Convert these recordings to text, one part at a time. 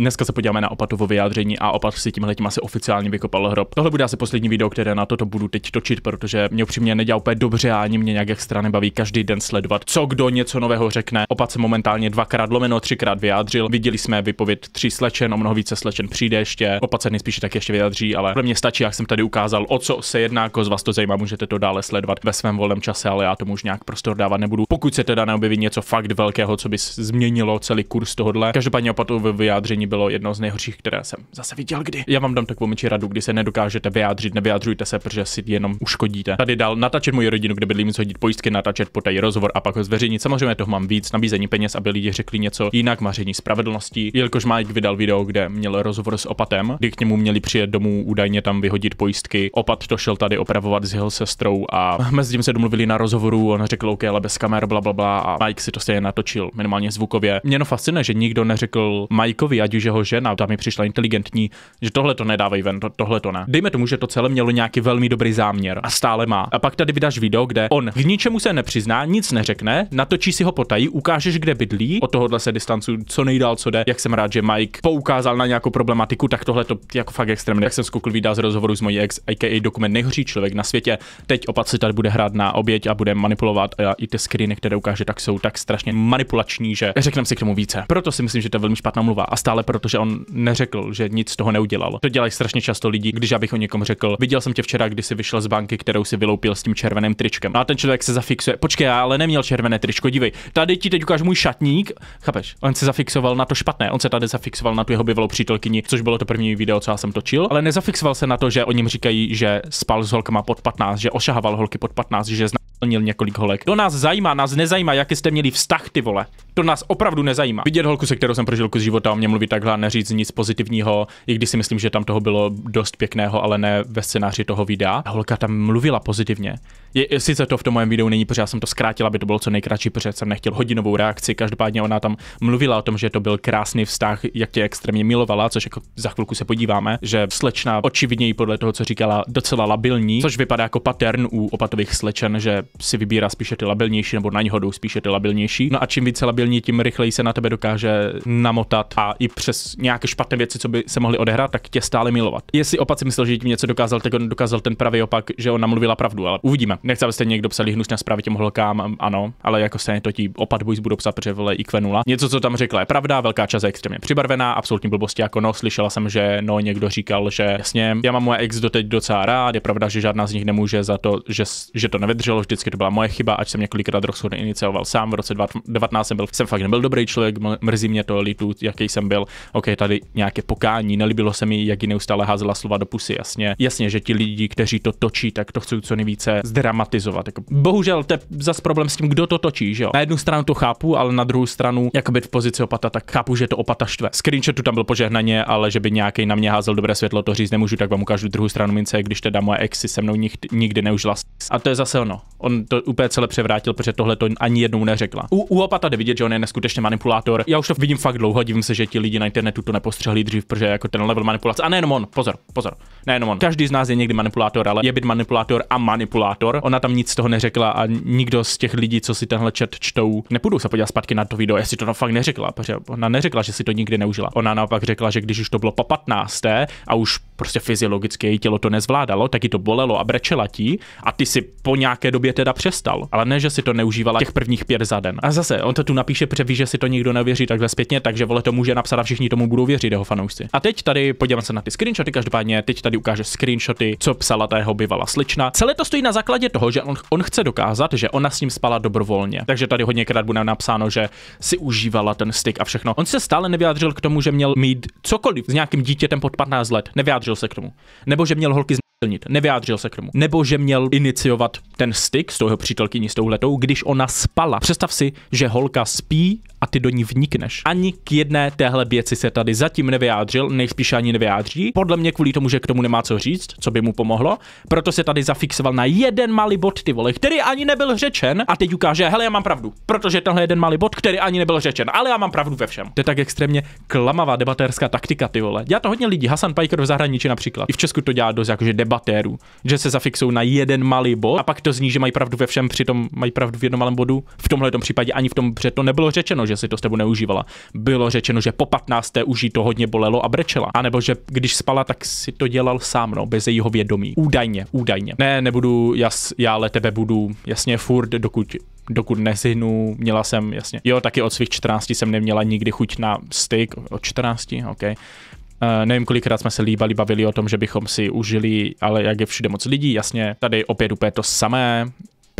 Dneska se podíváme na Opatovo vyjádření a Opat si tímhle tím asi oficiálně vykopal hrob. Tohle bude asi poslední video, které na toto budu teď točit, protože mě upřímně nedělá úplně dobře a ani mě nějak strany baví každý den sledovat, co kdo něco nového řekne. Opat se momentálně dvakrát lomeno, třikrát vyjádřil. Viděli jsme vypověď tří slečen, o mnoho více slečen přijde ještě. Opat se nejspíše tak ještě vyjádří, ale pro mě stačí, jak jsem tady ukázal, o co se jedná, jako z vás to zajímá, můžete to dále sledovat ve svém volném čase, ale já tomu už nějak prostor dávat nebudu. Pokud se teda neobjeví něco fakt velkého, co by změnilo celý kurz tohohle. Každopádně Opatovo vyjádření bylo jedno z nejhorších, které jsem zase viděl kdy. Já vám dám takovou menší radu, kdy se nedokážete vyjádřit, nevyjádřujte se, protože si jenom uškodíte. Tady dál natáčet moji rodinu, kde bydlím, hodit pojistky, natáčet té rozhovor a pak ho zveřejnit. Samozřejmě toho mám víc, nabízení peněz, aby lidi řekli něco jinak, maření spravedlnosti. Jelikož Mike vydal video, kde měl rozhovor s opatem, kdy k němu měli přijet domů, údajně tam vyhodit pojistky. Opat to šel tady opravovat s jeho sestrou a mezi tím se domluvili na rozhovoru, on řekl OK, ale bez kamer, bla, bla, bla a Mike si to stejně natočil, minimálně zvukově. Mě no fascinuje, že nikdo neřekl Mikeovi, ať zjistí, že ho žena tam mi přišla inteligentní, že tohle to nedávají ven, to, tohle to ne. Dejme tomu, že to celé mělo nějaký velmi dobrý záměr a stále má. A pak tady vydáš video, kde on k ničemu se nepřizná, nic neřekne, natočí si ho potají, ukážeš, kde bydlí, od tohohle se distancu co nejdál, co jde. Jak jsem rád, že Mike poukázal na nějakou problematiku, tak tohle to jako fakt extrémně. Jak jsem zkoukl vydá z rozhovoru s mojí ex, aka dokument nejhorší člověk na světě, teď opat tady bude hrát na oběť a bude manipulovat a i ty screeny, které ukáže, tak jsou tak strašně manipulační, že řekneme si k tomu více. Proto si myslím, že to je velmi špatná mluva a stále ale protože on neřekl, že nic z toho neudělal. To dělají strašně často lidi, když já bych o někom řekl, viděl jsem tě včera, když jsi vyšel z banky, kterou si vyloupil s tím červeným tričkem. A ten člověk se zafixuje, počkej, já ale neměl červené tričko, dívej, tady ti teď ukážu můj šatník, chápeš? On se zafixoval na to špatné, on se tady zafixoval na tu jeho bývalou přítelkyni, což bylo to první video, co já jsem točil, ale nezafixoval se na to, že o něm říkají, že spal s holkama pod 15, že ošahával holky pod 15, že zná splnil několik holek. To nás zajímá, nás nezajímá, jaký jste měli vztah ty vole. To nás opravdu nezajímá. Vidět holku, se kterou jsem prožil kus života, o mě mluví takhle, neříct nic pozitivního, i když si myslím, že tam toho bylo dost pěkného, ale ne ve scénáři toho videa. A holka tam mluvila pozitivně. Je, sice to v tom mém videu není, protože já jsem to zkrátil, aby to bylo co nejkratší, protože jsem nechtěl hodinovou reakci. Každopádně ona tam mluvila o tom, že to byl krásný vztah, jak tě extrémně milovala, což jako za chvilku se podíváme, že slečna očividně podle toho, co říkala, docela labilní, což vypadá jako pattern u opatových slečen, že si vybírá spíše ty labilnější, nebo na něho jdou spíše ty labilnější. No a čím více labilní, tím rychleji se na tebe dokáže namotat a i přes nějaké špatné věci, co by se mohly odehrát, tak tě stále milovat. Jestli opak si myslel, že tím něco dokázal, tak on dokázal ten pravý opak, že ona mluvila pravdu, ale uvidíme. Nechce, abyste někdo psali hnusně zprávy těm holkám, ano, ale jako stejně to ti opad boys budou psát, protože vole IQ 0. Něco, co tam řekla, je pravda, velká část je extrémně přibarvená, absolutní blbosti jako no, slyšela jsem, že no, někdo říkal, že jasně, já mám moje ex doteď docela rád, je pravda, že žádná z nich nemůže za to, že, že to nevydrželo, vždycky vždycky to byla moje chyba, ať jsem několikrát rozchody inicioval sám. V roce 2019 jsem byl, jsem fakt nebyl dobrý člověk, mrzí mě to, litu, jaký jsem byl. OK, tady nějaké pokání, nelíbilo se mi, jak ji neustále házela slova do pusy, jasně. Jasně, že ti lidi, kteří to točí, tak to chcou co nejvíce zdramatizovat. Jako, bohužel, to je zase problém s tím, kdo to točí, že jo. Na jednu stranu to chápu, ale na druhou stranu, jak být v pozici opata, tak chápu, že to opata štve. Screenshotu tam byl požehnaně, ale že by nějaký na mě házel dobré světlo, to říct nemůžu, tak vám ukážu druhou stranu mince, když teda moje exy se mnou nikdy, neužila. A to je zase ono on to úplně celé převrátil, protože tohle to ani jednou neřekla. U, u Opata jde vidět, že on je neskutečně manipulátor. Já už to vidím fakt dlouho, divím se, že ti lidi na internetu to nepostřehli dřív, protože jako ten level manipulace. A nejenom on, pozor, pozor, nejenom on. Každý z nás je někdy manipulátor, ale je být manipulátor a manipulátor. Ona tam nic z toho neřekla a nikdo z těch lidí, co si tenhle chat čtou, nepůjdu se podívat zpátky na to video, jestli to fakt neřekla, protože ona neřekla, že si to nikdy neužila. Ona naopak řekla, že když už to bylo po 15. a už prostě fyziologicky její tělo to nezvládalo, tak ji to bolelo a brečela ti a ty si po nějaké době teda přestal, ale ne, že si to neužívala těch prvních pět za den. A zase, on to tu napíše, převí, že si to nikdo nevěří takhle zpětně, takže vole to může napsat a všichni tomu budou věřit, jeho fanoušci. A teď tady podíváme se na ty screenshoty, každopádně teď tady ukáže screenshoty, co psala ta jeho bývalá slična. Celé to stojí na základě toho, že on, on chce dokázat, že ona s ním spala dobrovolně. Takže tady hodněkrát bude napsáno, že si užívala ten styk a všechno. On se stále nevyjádřil k tomu, že měl mít cokoliv s nějakým dítětem pod 15 let. Nevyjádřil se k tomu. Nebo že měl holky plnit. Nevyjádřil se k tomu. Nebo že měl iniciovat ten styk s tou přítelkyní, s touhletou, když ona spala. Představ si, že holka spí a ty do ní vnikneš. Ani k jedné téhle věci se tady zatím nevyjádřil, nejspíš ani nevyjádří. Podle mě kvůli tomu, že k tomu nemá co říct, co by mu pomohlo, proto se tady zafixoval na jeden malý bod ty vole, který ani nebyl řečen a teď ukáže, hele, já mám pravdu, protože tenhle jeden malý bod, který ani nebyl řečen, ale já mám pravdu ve všem. To je tak extrémně klamavá debatérská taktika ty vole. Dělá to hodně lidí, Hasan Pajker v zahraničí například. I v Česku to dělá dost jakože debatérů, že se zafixují na jeden malý bod a pak to zní, že mají pravdu ve všem, přitom mají pravdu v jednom malém bodu. V tomhle případě ani v tom, před to nebylo řečeno, že si to s tebou neužívala. Bylo řečeno, že po 15. už jí to hodně bolelo a brečela. A nebo že když spala, tak si to dělal sám, no, bez jejího vědomí. Údajně, údajně. Ne, nebudu, jas, já ale tebe budu, jasně, furt, dokud dokud nezinu, měla jsem, jasně. Jo, taky od svých 14 jsem neměla nikdy chuť na styk, od 14, ok. Eh, nevím, kolikrát jsme se líbali, bavili o tom, že bychom si užili, ale jak je všude moc lidí, jasně, tady opět úplně to samé,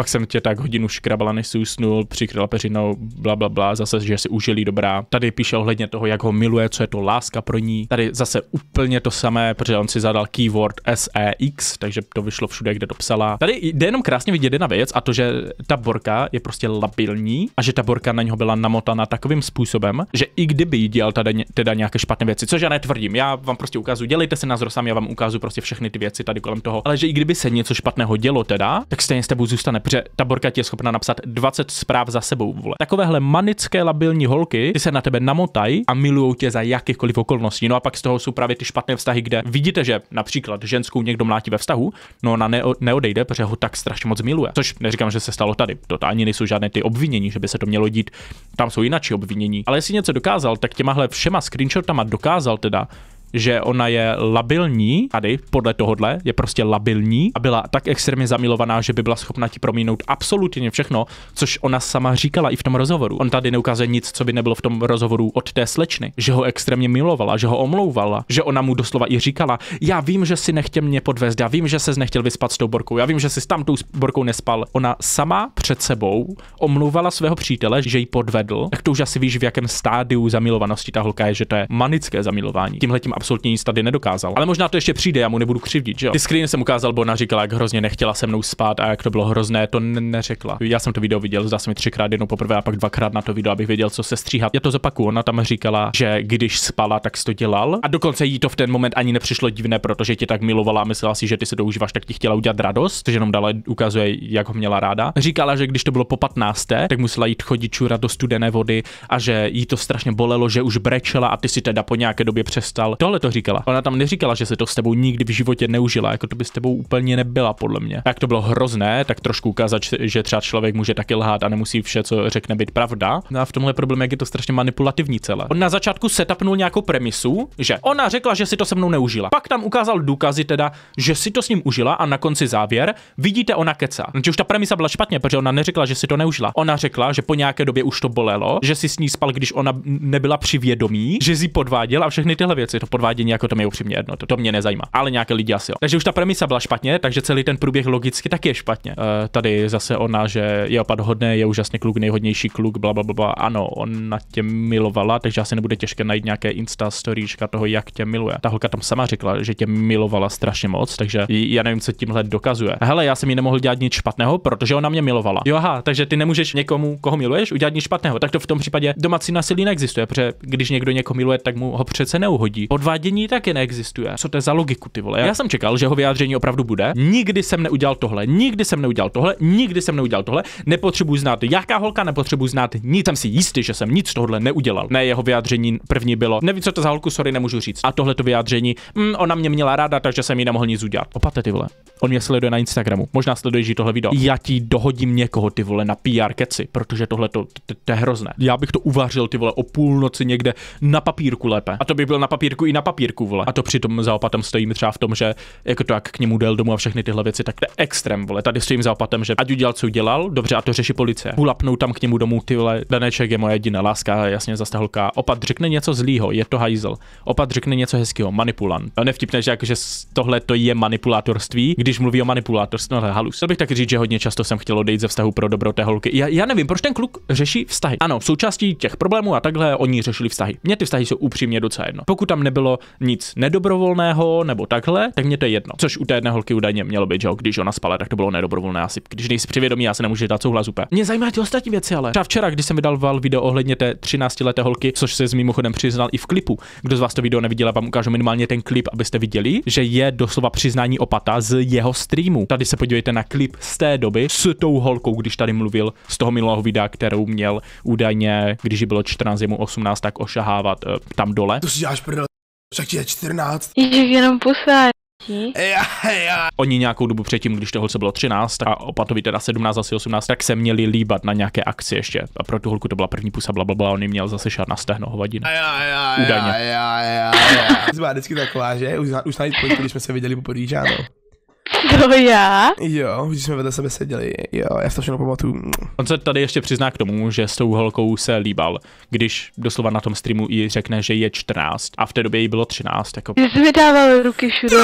pak jsem tě tak hodinu škrabala, než si usnul, přikryla peřinou, bla, bla, bla, zase, že si užili dobrá. Tady píše ohledně toho, jak ho miluje, co je to láska pro ní. Tady zase úplně to samé, protože on si zadal keyword SEX, takže to vyšlo všude, kde psala. Tady jde jenom krásně vidět jedna věc a to, že ta borka je prostě labilní a že ta borka na něho byla namotaná takovým způsobem, že i kdyby dělal teda, teda nějaké špatné věci, což já netvrdím, já vám prostě ukážu, dělejte se na sami, já vám ukážu prostě všechny ty věci tady kolem toho, ale že i kdyby se něco špatného dělo teda, tak stejně s tebou zůstane že ta borka ti je schopna napsat 20 zpráv za sebou. Vole. Takovéhle manické labilní holky, ty se na tebe namotají a milují tě za jakýchkoliv okolností. No a pak z toho jsou právě ty špatné vztahy, kde vidíte, že například ženskou někdo mlátí ve vztahu, no ona neo- neodejde, protože ho tak strašně moc miluje. Což neříkám, že se stalo tady. To ani nejsou žádné ty obvinění, že by se to mělo dít. Tam jsou jináčí obvinění. Ale jestli něco dokázal, tak těmahle všema screenshotama dokázal teda, že ona je labilní, tady podle tohohle je prostě labilní a byla tak extrémně zamilovaná, že by byla schopna ti promínout absolutně všechno, což ona sama říkala i v tom rozhovoru. On tady neukazuje nic, co by nebylo v tom rozhovoru od té slečny, že ho extrémně milovala, že ho omlouvala, že ona mu doslova i říkala, já vím, že si nechtěl mě podvést, já vím, že se nechtěl vyspat s tou borkou, já vím, že si tam tou borkou nespal. Ona sama před sebou omlouvala svého přítele, že ji podvedl, tak to už asi víš, v jakém stádiu zamilovanosti ta holka je, že to je manické zamilování. tím absolutně nic tady nedokázal. Ale možná to ještě přijde, já mu nebudu křivdit, že jo. Ty screen jsem ukázal, ona říkala, jak hrozně nechtěla se mnou spát a jak to bylo hrozné, to neřekla. Já jsem to video viděl, zdá se mi třikrát, jednou poprvé a pak dvakrát na to video, abych věděl, co se stříhat. Já to zopakuju, ona tam říkala, že když spala, tak to dělal. A dokonce jí to v ten moment ani nepřišlo divné, protože tě tak milovala a myslela si, že ty se to užíváš, tak ti chtěla udělat radost, že jenom dále ukazuje, jak ho měla ráda. Říkala, že když to bylo po 15, tak musela jít chodit čurat do studené vody a že jí to strašně bolelo, že už brečela a ty si teda po nějaké době přestal. To tohle to říkala. Ona tam neříkala, že se to s tebou nikdy v životě neužila, jako to by s tebou úplně nebyla, podle mě. jak to bylo hrozné, tak trošku ukázat, že třeba člověk může taky lhát a nemusí vše, co řekne, být pravda. No a v tomhle problém, jak je to strašně manipulativní celé. On na začátku setapnul nějakou premisu, že ona řekla, že si to se mnou neužila. Pak tam ukázal důkazy teda, že si to s ním užila a na konci závěr vidíte, ona keca. Takže už ta premisa byla špatně, protože ona neřekla, že si to neužila. Ona řekla, že po nějaké době už to bolelo, že si s ní spal, když ona nebyla při vědomí, že si podváděl a všechny tyhle věci. To podvádění, jako to mi je upřímně jedno, to, to mě nezajímá. Ale nějaké lidi asi jo. Takže už ta premisa byla špatně, takže celý ten průběh logicky taky je špatně. E, tady zase ona, že je opad hodné, je úžasný kluk, nejhodnější kluk, bla, bla, bla. Ano, ona tě milovala, takže asi nebude těžké najít nějaké insta storyčka toho, jak tě miluje. Ta holka tam sama řekla, že tě milovala strašně moc, takže já nevím, co tímhle dokazuje. Hele, já jsem jí nemohl dělat nic špatného, protože ona mě milovala. Jo, aha, takže ty nemůžeš někomu, koho miluješ, udělat nic špatného. Tak to v tom případě domácí násilí neexistuje, protože když někdo někoho miluje, tak mu ho přece neuhodí. Podva podvádění taky neexistuje. Co to je za logiku, ty vole? Já jsem čekal, že ho vyjádření opravdu bude. Nikdy jsem neudělal tohle, nikdy jsem neudělal tohle, nikdy jsem neudělal tohle. Nepotřebuji znát, jaká holka, nepotřebuji znát nic. Jsem si jistý, že jsem nic tohle neudělal. Ne, jeho vyjádření první bylo. Nevím, co to za holku, sorry, nemůžu říct. A tohle to vyjádření, mm, ona mě měla ráda, takže jsem jí nemohl nic udělat. Opate ty vole. On mě sleduje na Instagramu. Možná sleduje, že tohle video. Já ti dohodím někoho ty vole na PR keci, protože tohle to, to je hrozné. Já bych to uvařil ty vole o půlnoci někde na papírku lépe. A to by byl na papírku i na na papírku, vole. A to přitom za opatem stojím třeba v tom, že jako to, jak k němu del domů a všechny tyhle věci, tak to je extrém, vole. Tady stojím za opatem, že ať udělal, co udělal, dobře, a to řeší policie. Hulapnou tam k němu domů, tyhle, Daneček je moje jediná láska, jasně holka. Opat řekne něco zlýho, je to hajzel. Opat řekne něco hezkého, manipulant. A nevtipne, že že tohle to je manipulátorství, když mluví o manipulátorství, no halus. To bych taky říct, že hodně často jsem chtěl odejít ze vztahu pro dobro té holky. Já, já nevím, proč ten kluk řeší vztahy. Ano, součástí těch problémů a takhle oni řešili vztahy. Mně ty vztahy jsou upřímně docela jedno. Pokud tam nebylo nebylo nic nedobrovolného nebo takhle, tak mě to je jedno. Což u té jedné holky údajně mělo být, že jo, když ona spala, tak to bylo nedobrovolné asi. Když nejsi přivědomí, já se nemůžu dát souhlas úplně. Mě zajímá ty ostatní věci, ale třeba včera, když jsem vydal val video ohledně té 13-leté holky, což se s mimochodem přiznal i v klipu. Kdo z vás to video neviděl, vám ukážu minimálně ten klip, abyste viděli, že je doslova přiznání opata z jeho streamu. Tady se podívejte na klip z té doby s tou holkou, když tady mluvil z toho minulého videa, kterou měl údajně, když bylo 14, jemu 18, tak ošahávat eh, tam dole. To si děláš prdel. Však je 14. Ježek jenom pusá. Já, já. Oni nějakou dobu předtím, když toho se bylo 13 a opatovi teda 17, asi 18, tak se měli líbat na nějaké akci ještě. A pro tu holku to byla první pusa, bla, bla, bla, on jim měl zase šát na stehno hovadinu. Já, já, Údajně. já, já, já, já. Byla vždycky taková, že? Už, už na když jsme se viděli poprvé, že ano. To já? Jo, když jsme vedle sebe seděli, jo, já se to všechno pamatuju. On se tady ještě přizná k tomu, že s tou holkou se líbal, když doslova na tom streamu i řekne, že je 14 a v té době jí bylo 13. Jako... Jsi jsme ruky všude.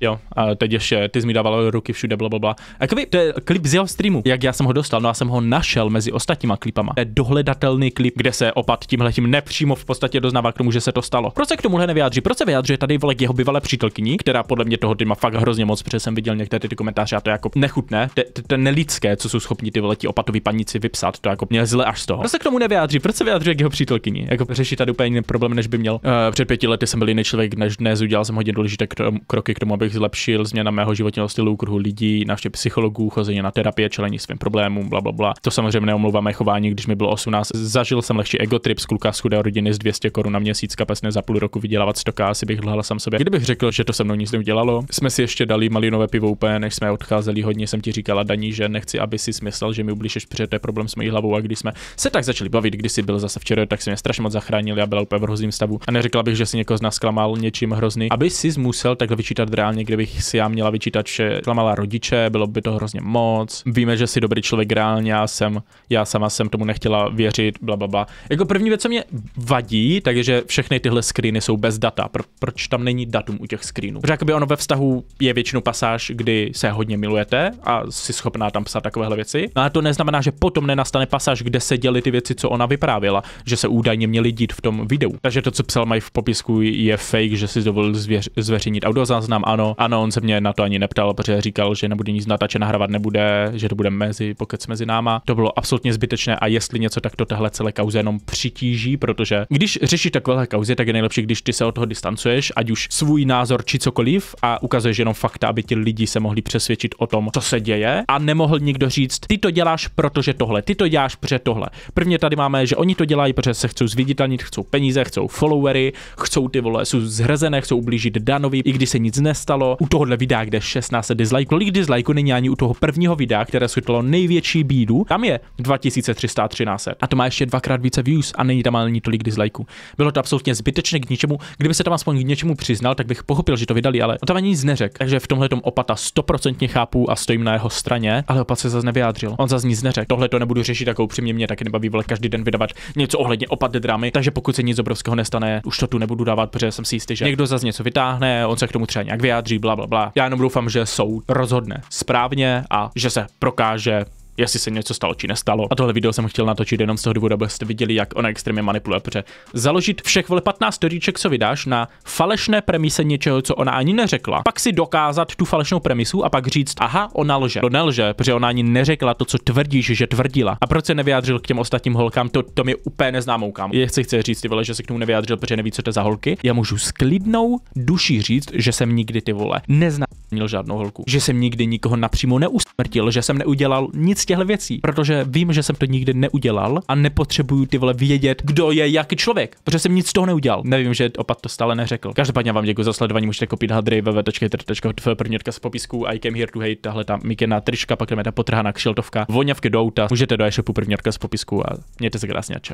Jo, a teď ještě, ty jsi mi dával ruky všude, bla, bla, bla. A kvip, to je klip z jeho streamu, jak já jsem ho dostal, no já jsem ho našel mezi ostatníma klipama. To je dohledatelný klip, kde se opat tímhle tím nepřímo v podstatě doznává k tomu, že se to stalo. Proč se k tomuhle nevyjádří? Proč se vyjádřuje tady vole jeho bývalé přítelkyní, která podle mě toho týma fakt hrozně moc, protože jsem viděl některé ty komentáře a to je jako nechutné, to je nelidské, co jsou schopni ty vole ti opatoví paníci vypsat, to jako mě zle až z toho. Proč se k tomu nevyjádří? Proč se vyjádřuje jeho přítelkyní? Jako řeší tady úplně problém, než by měl. Uh, před pěti lety jsem byl jiný člověk než dnes, udělal jsem hodně důležité kroky k tomu, abych bych zlepšil změna mého životního stylu, kruhu lidí, návštěv psychologů, chození na terapie, čelení svým problémům, bla, bla, bla. To samozřejmě neomlouvá mé chování, když mi bylo 18. Zažil jsem lehčí ego trip z kluka z chudé rodiny z 200 korun na měsíc, kapesné za půl roku vydělávat 100 asi bych hlala sám sobě. Kdybych řekl, že to se mnou nic neudělalo, jsme si ještě dali malinové pivo úplně, než jsme odcházeli, hodně jsem ti říkala daní, že nechci, aby si smyslel, že mi ublížíš, protože to je problém s mojí hlavou. A když jsme se tak začali bavit, když jsi byl zase včera, tak se mě strašně moc zachránili a byla úplně v hrozném stavu. A neřekla bych, že si někoho z nás klamal něčím hrozný, aby si musel takhle vyčítat reálně Ideálně, kdybych si já měla vyčítat, že klamala rodiče, bylo by to hrozně moc. Víme, že si dobrý člověk reálně, já jsem, já sama jsem tomu nechtěla věřit, bla, bla, bla. Jako první věc, co mě vadí, takže všechny tyhle screeny jsou bez data. Pro, proč tam není datum u těch screenů? Protože jakoby ono ve vztahu je většinou pasáž, kdy se hodně milujete a si schopná tam psát takovéhle věci. No a to neznamená, že potom nenastane pasáž, kde se děly ty věci, co ona vyprávěla, že se údajně měly dít v tom videu. Takže to, co psal Maj v popisku, je fake, že si dovolil zveř- zveřejnit audiozáznam, ano, ano, on se mě na to ani neptal, protože říkal, že nebude nic natače nahrávat nebude, že to bude mezi pokec mezi náma. To bylo absolutně zbytečné a jestli něco, tak to tahle celé kauze jenom přitíží, protože když řešíš takovéhle kauze, tak je nejlepší, když ty se od toho distancuješ, ať už svůj názor či cokoliv a ukazuješ jenom fakta, aby ti lidi se mohli přesvědčit o tom, co se děje a nemohl nikdo říct, ty to děláš, protože tohle, ty to děláš, protože tohle. Prvně tady máme, že oni to dělají, protože se chcou zviditelnit, chcou peníze, chcou followery, chcou ty vole, jsou zhrzené, chcou ublížit Danovi, i když se nic nestalo schytalo u tohohle videa, kde 16 dislikeů. Kolik dislikeů není ani u toho prvního videa, které schytalo největší bídu. Tam je 2313. A to má ještě dvakrát více views a není tam ani tolik dislikeů. Bylo to absolutně zbytečné k ničemu. Kdyby se tam aspoň k něčemu přiznal, tak bych pochopil, že to vydali, ale on tam ani nic neřekl. Takže v tomhle tom opata stoprocentně chápu a stojím na jeho straně, ale opat se zase nevyjádřil. On zase nic neřekl. Tohle to nebudu řešit, jako upřímně mě taky nebaví vole každý den vydávat něco ohledně opat dramy, takže pokud se nic obrovského nestane, už to tu nebudu dávat, protože jsem si jistý, že někdo zase něco vytáhne, on se k tomu třeba nějak vyjádří vyjádří, bla, bla, bla. Já jenom doufám, že soud rozhodne správně a že se prokáže jestli se něco stalo či nestalo. A tohle video jsem chtěl natočit jenom z toho důvodu, abyste viděli, jak ona extrémně manipuluje, protože založit všech vole 15 storíček, co vydáš na falešné premise něčeho, co ona ani neřekla, pak si dokázat tu falešnou premisu a pak říct, aha, ona lže. To nelže, protože ona ani neřekla to, co tvrdíš, že tvrdila. A proč se nevyjádřil k těm ostatním holkám, to, to mi úplně neznámou kam. Je chci, chci říct, ty vole, že se k tomu nevyjádřil, protože neví, co to za holky. Já můžu s klidnou duší říct, že jsem nikdy ty vole neznám měl žádnou holku. Že jsem nikdy nikoho napřímo neusmrtil, že jsem neudělal nic z těchto věcí, protože vím, že jsem to nikdy neudělal a nepotřebuju ty vole vědět, kdo je jaký člověk, protože jsem nic z toho neudělal. Nevím, že opat to stále neřekl. Každopádně vám děkuji za sledování, můžete koupit hadry www.tr.tv, první odkaz v popisku, I came here to hate, tahle tam mikena trička, pak jdeme ta potrhaná kšiltovka, voňavky do auta, můžete do e-shopu první odkaz v popisku a mějte se krásně čau.